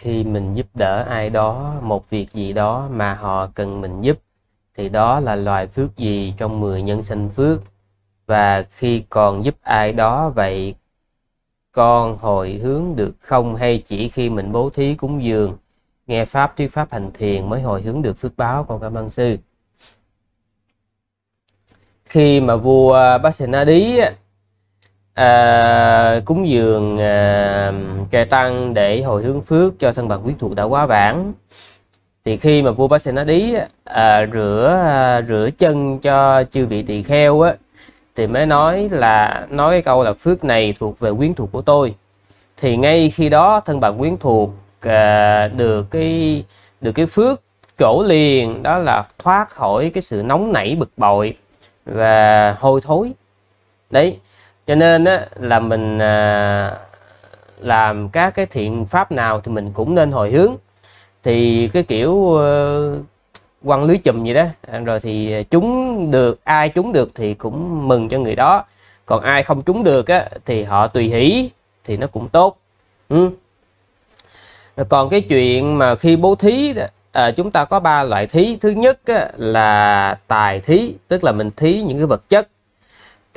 khi mình giúp đỡ ai đó một việc gì đó mà họ cần mình giúp thì đó là loài phước gì trong 10 nhân sinh phước và khi còn giúp ai đó vậy con hồi hướng được không hay chỉ khi mình bố thí cúng dường nghe pháp thuyết pháp hành thiền mới hồi hướng được phước báo con cảm ơn sư khi mà vua Basenadi à, cúng dường à, trà tăng để hồi hướng phước cho thân bằng quyến thuộc đã quá vãng thì khi mà vua Pasenadi à, rửa à, rửa chân cho chư vị tỳ kheo á thì mới nói là nói cái câu là phước này thuộc về quyến thuộc của tôi thì ngay khi đó thân bằng quyến thuộc à, được cái được cái phước chỗ liền đó là thoát khỏi cái sự nóng nảy bực bội và hôi thối đấy cho nên á, là mình à, làm các cái thiện pháp nào thì mình cũng nên hồi hướng thì cái kiểu uh, quăng lưới chùm vậy đó rồi thì chúng được ai chúng được thì cũng mừng cho người đó còn ai không chúng được á, thì họ tùy hỷ thì nó cũng tốt ừ. còn cái chuyện mà khi bố thí à, chúng ta có ba loại thí thứ nhất á, là tài thí tức là mình thí những cái vật chất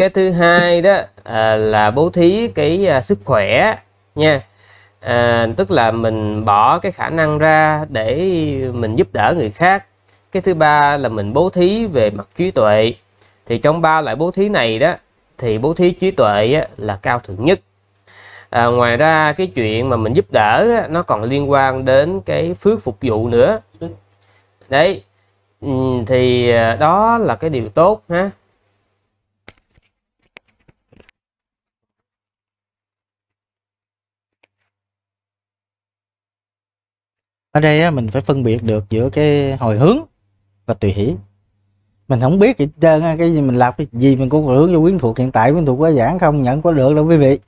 cái thứ hai đó à, là bố thí cái à, sức khỏe nha à, tức là mình bỏ cái khả năng ra để mình giúp đỡ người khác cái thứ ba là mình bố thí về mặt trí tuệ thì trong ba loại bố thí này đó thì bố thí trí tuệ á, là cao thượng nhất à, ngoài ra cái chuyện mà mình giúp đỡ á, nó còn liên quan đến cái phước phục vụ nữa đấy thì à, đó là cái điều tốt ha ở đây á, mình phải phân biệt được giữa cái hồi hướng và tùy hỷ mình không biết thì trơn cái gì mình làm cái gì mình cũng hồi hướng vô quyến thuộc hiện tại quyến thuộc quá giảng không nhận có được đâu quý vị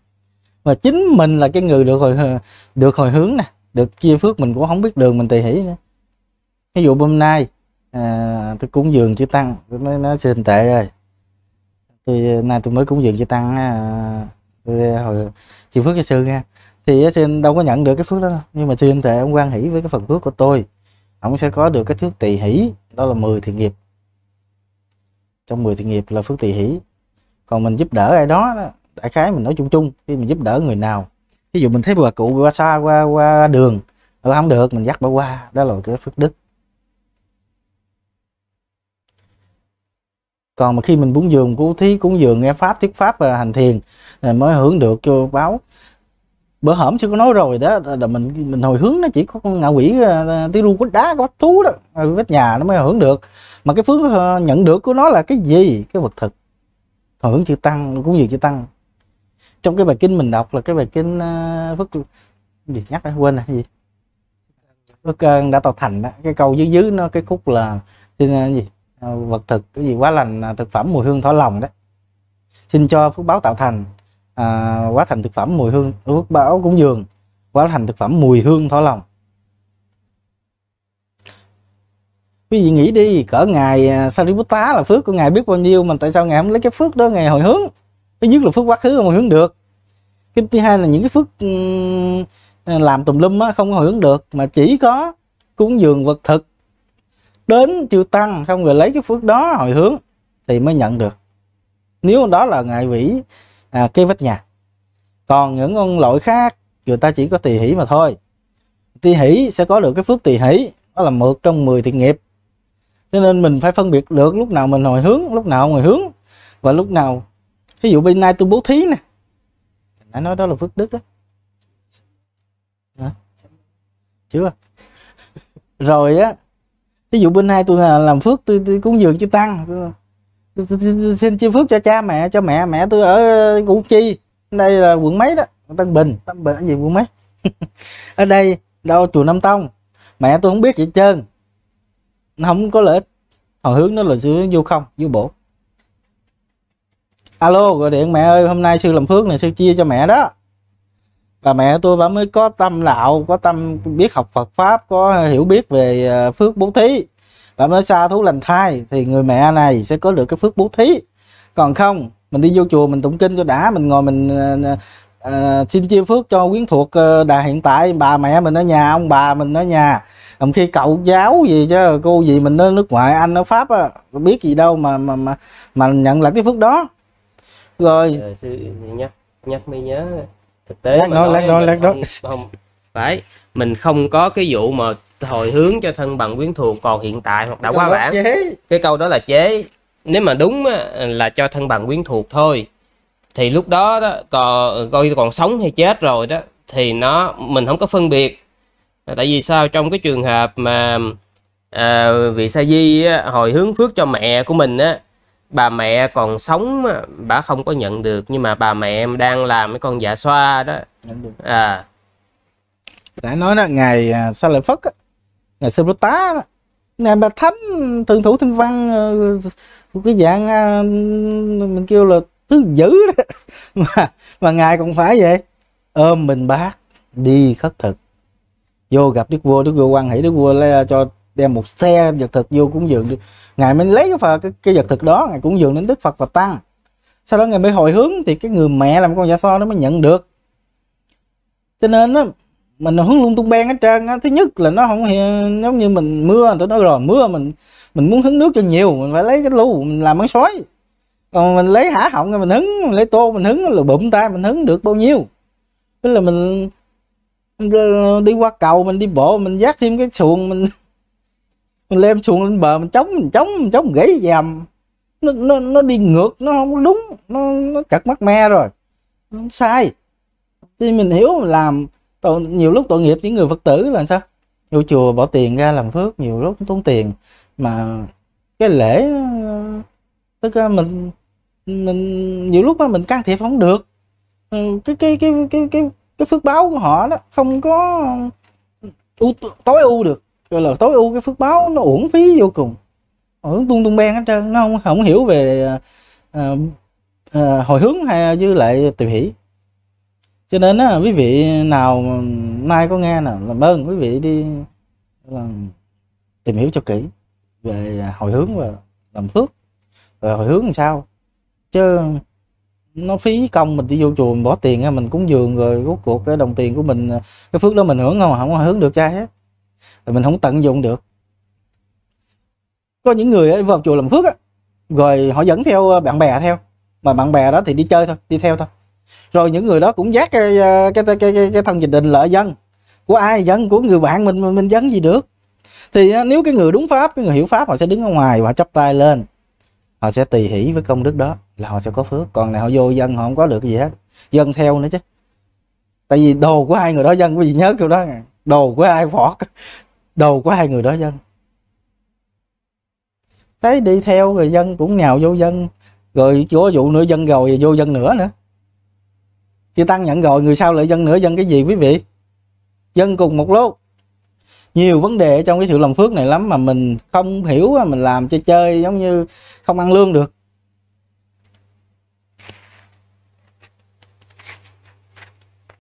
mà chính mình là cái người được hồi được hồi hướng nè được chia phước mình cũng không biết đường mình tùy hỷ nữa ví dụ hôm nay à, tôi cúng dường chữ tăng tôi mới nói xin tệ rồi tôi nay tôi mới cúng dường chữ tăng à, tôi hồi chia phước cho sư nha thì chị đâu có nhận được cái phước đó nhưng mà sư anh ông quan hỷ với cái phần phước của tôi ông sẽ có được cái phước tỳ hỷ đó là 10 thiện nghiệp trong 10 thiện nghiệp là phước tỳ hỷ còn mình giúp đỡ ai đó đại khái mình nói chung chung khi mình giúp đỡ người nào ví dụ mình thấy bà cụ qua xa qua qua đường ừ, không được mình dắt bà qua đó là cái phước đức còn mà khi mình cúng dường cúng thí cúng dường nghe pháp thuyết pháp và hành thiền à, mới hưởng được cho báo bữa hổm chưa có nói rồi đó là mình mình hồi hướng nó chỉ có ngạ quỷ ờ, tí ru quýt đá có bách thú đó vết nhà nó mới hồi hướng được mà cái phương ờ, nhận được của nó là cái gì cái vật thực hồi hướng chữ tăng cũng nhiều chữ tăng trong cái bài kinh mình đọc là cái bài kinh ờ, phước gì nhắc đã quên là gì phước đã tạo thành đó cái câu dưới dưới nó cái khúc là xin gì vật thực cái gì quá lành thực phẩm mùi hương thỏ lòng đó xin cho phước báo tạo thành à, quá thành thực phẩm mùi hương ước báo cúng dường quá thành thực phẩm mùi hương thỏa lòng quý vị nghĩ đi cỡ ngài à, Sariputta là phước của ngài biết bao nhiêu mà tại sao ngài không lấy cái phước đó ngày hồi hướng thứ nhất là phước quá khứ mà hồi hướng được cái thứ hai là những cái phước làm tùm lum á, không có hồi hướng được mà chỉ có cúng dường vật thực đến chưa tăng xong rồi lấy cái phước đó hồi hướng thì mới nhận được nếu đó là ngài vĩ à, cái vách nhà còn những con loại khác người ta chỉ có tỳ hỷ mà thôi tỳ hỷ sẽ có được cái phước tỳ hỷ đó là mượt trong 10 thiện nghiệp cho nên mình phải phân biệt được lúc nào mình hồi hướng lúc nào hồi hướng và lúc nào ví dụ bên nay tôi bố thí nè đã nói đó là phước đức đó Hả? chưa rồi á ví dụ bên nay tôi làm phước tôi, tôi cúng dường cho tăng xin chia phước cho cha mẹ cho mẹ mẹ tôi ở củ chi đây là quận mấy đó tân bình tân bình gì quận mấy ở đây đâu chùa nam tông mẹ tôi không biết gì trơn không có lợi ích hồi hướng nó là sư vô không vô bổ alo gọi điện mẹ ơi hôm nay sư làm phước này sư chia cho mẹ đó và mẹ tôi bà mới có tâm lạo có tâm biết học Phật pháp có hiểu biết về ờ, phước bố thí và mới xa thú lành thai thì người mẹ này sẽ có được cái phước bố thí còn không mình đi vô chùa mình tụng kinh cho đã mình ngồi mình uh, uh, xin chia phước cho quyến thuộc uh, đà hiện tại bà mẹ mình ở nhà ông bà mình ở nhà còn khi cậu giáo gì chứ cô gì mình ở nước ngoài anh ở pháp á, biết gì đâu mà mà mà mà nhận lại cái phước đó rồi nhắc nhắc mới nhớ thực tế lát đó lát đó lát đó không phải mình không có cái vụ mà hồi hướng cho thân bằng quyến thuộc còn hiện tại hoặc đã quá bản cái câu đó là chế nếu mà đúng là cho thân bằng quyến thuộc thôi thì lúc đó, đó còn coi còn sống hay chết rồi đó thì nó mình không có phân biệt tại vì sao trong cái trường hợp mà à, vị sa di á, hồi hướng phước cho mẹ của mình á bà mẹ còn sống bà không có nhận được nhưng mà bà mẹ em đang làm cái con dạ xoa đó à đã nói là ngày à, sa lợi phất á, ngày xưa bố tá ngày bà thánh thượng thủ thanh văn ờ, cái dạng à, mình kêu là thứ dữ đó mà mà ngài cũng phải vậy ôm mình bác đi khất thực vô gặp đức vua đức vua quan hỷ đức vua lấy, à, cho đem một xe vật thực vô cúng dường ngài mới lấy cái, phật, cái, cái vật thực đó ngài cúng dường đến đức phật và tăng sau đó ngài mới hồi hướng thì cái người mẹ làm con giả dạ so nó mới nhận được cho nên á mình hướng lung tung beng hết trơn á thứ nhất là nó không giống như mình mưa tụi nó rồi mưa mình mình muốn hứng nước cho nhiều mình phải lấy cái lu mình làm món sói còn mình lấy hả họng rồi mình hứng mình lấy tô mình hứng là bụng tay mình hứng được bao nhiêu tức là mình đi qua cầu mình đi bộ mình dắt thêm cái xuồng mình mình lem xuồng lên bờ mình chống mình chống mình chống gãy dầm nó, nó nó đi ngược nó không đúng nó nó chật mắt me rồi nó sai thì mình hiểu mình làm tội, nhiều lúc tội nghiệp những người phật tử là sao vô chùa bỏ tiền ra làm phước nhiều lúc tốn tiền mà cái lễ tức là mình mình nhiều lúc mà mình can thiệp không được ừ, cái cái cái cái cái cái phước báo của họ đó không có ưu, tối ưu được gọi là tối ưu cái phước báo nó uổng phí vô cùng uổng tung tung beng hết trơn nó không không hiểu về uh, uh, hồi hướng hay dư lại tìm hỷ cho nên á, quý vị nào nay có nghe nào làm ơn quý vị đi là tìm hiểu cho kỹ về hồi hướng và làm phước rồi hồi hướng làm sao chứ nó phí công mình đi vô chùa mình bỏ tiền mình cúng dường rồi rốt cuộc cái đồng tiền của mình cái phước đó mình hưởng không à, không hưởng được trai hết rồi mình không tận dụng được có những người ấy vào chùa làm phước á rồi họ dẫn theo bạn bè theo mà bạn bè đó thì đi chơi thôi đi theo thôi rồi những người đó cũng giác cái ờ, cái cái cái, cái thân dịch định lợi dân của ai dân của người bạn mình mình, dân gì được thì ờ, nếu cái người đúng pháp cái người hiểu pháp họ sẽ đứng ở ngoài và chắp tay lên họ sẽ tùy hỷ với công đức đó là họ sẽ có phước còn này họ vô dân họ không có được gì hết dân theo nữa chứ tại vì đồ của hai người đó dân quý gì nhớ chỗ đó đồ của ai võ đồ của hai người đó dân thấy đi theo rồi dân cũng nhào vô dân rồi chúa vụ nữa dân rồi vô dân nữa nữa chưa tăng nhận rồi người sau lại dân nữa dân cái gì quý vị dân cùng một lúc nhiều vấn đề trong cái sự làm phước này lắm mà mình không hiểu mình làm chơi chơi giống như không ăn lương được